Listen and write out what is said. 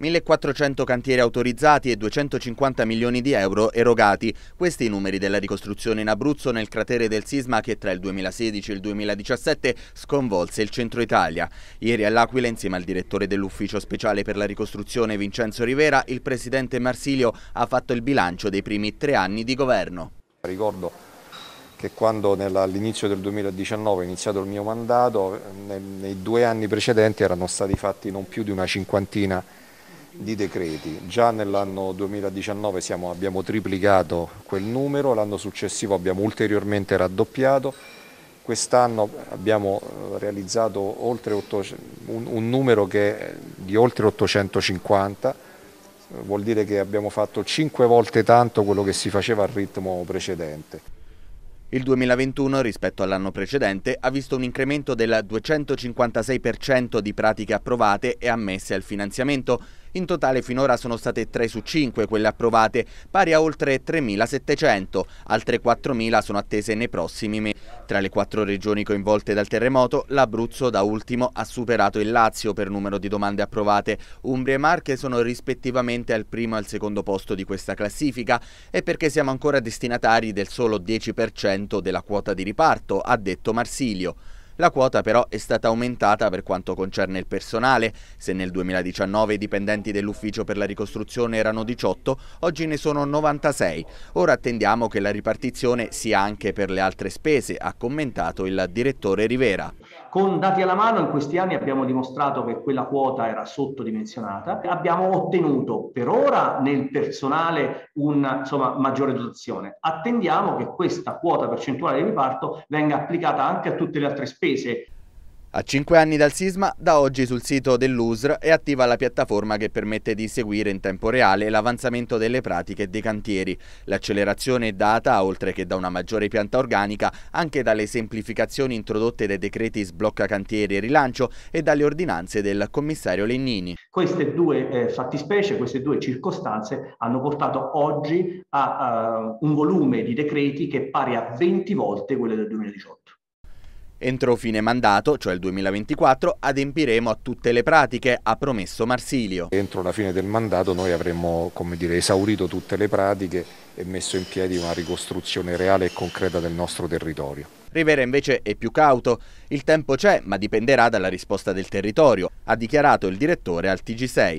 1400 cantieri autorizzati e 250 milioni di euro erogati. Questi i numeri della ricostruzione in Abruzzo nel cratere del sisma che tra il 2016 e il 2017 sconvolse il centro Italia. Ieri all'Aquila insieme al direttore dell'ufficio speciale per la ricostruzione Vincenzo Rivera il presidente Marsilio ha fatto il bilancio dei primi tre anni di governo. Ricordo che quando all'inizio del 2019 è iniziato il mio mandato, nei due anni precedenti erano stati fatti non più di una cinquantina di di decreti. Già nell'anno 2019 siamo, abbiamo triplicato quel numero, l'anno successivo abbiamo ulteriormente raddoppiato, quest'anno abbiamo eh, realizzato 8, un, un, numero di oltre 850, vuol dire che abbiamo fatto 5 volte tanto quello che si faceva al ritmo precedente. Il 2021 rispetto all'anno precedente ha visto un incremento del 256% di pratiche approvate e ammesse al finanziamento, in totale finora sono state 3 su 5 quelle approvate, pari a oltre 3.700, altre 4.000 sono attese nei prossimi mesi. Tra le quattro regioni coinvolte dal terremoto, l'Abruzzo da ultimo ha superato il Lazio per numero di domande approvate. Umbria e Marche sono rispettivamente al primo e al secondo posto di questa classifica e perché siamo ancora destinatari del solo 10% della quota di riparto, ha detto Marsilio. La quota però è stata aumentata per quanto concerne il personale. Se nel 2019 i dipendenti dell'Ufficio per la ricostruzione erano 18, oggi ne sono 96. Ora attendiamo che la ripartizione sia anche per le altre spese, ha commentato il direttore Rivera. Con dati alla mano in questi anni abbiamo dimostrato che quella quota era sottodimensionata. Abbiamo ottenuto per ora nel personale una insomma, maggiore dotazione. Attendiamo che questa quota percentuale di riparto venga applicata anche a tutte le altre spese. A cinque anni dal sisma, da oggi sul sito dell'USR è attiva la piattaforma che permette di seguire in tempo reale l'avanzamento delle pratiche dei cantieri. L'accelerazione è data, oltre che da una maggiore pianta organica, anche dalle semplificazioni introdotte dai decreti sblocca cantieri e rilancio e dalle ordinanze del commissario Lennini. Queste due eh, fattispecie, queste due circostanze hanno portato oggi a, a eh, un volume di decreti che è pari a 20 volte quello del 2018. Entro fine mandato, cioè il 2024, adempiremo a tutte le pratiche, ha promesso Marsilio. Entro la fine del mandato noi avremmo dire, esaurito tutte le pratiche e messo in piedi una ricostruzione reale e concreta del nostro territorio. Rivera invece è più cauto. Il tempo c'è, ma dipenderà dalla risposta del territorio, ha dichiarato il direttore al TG6.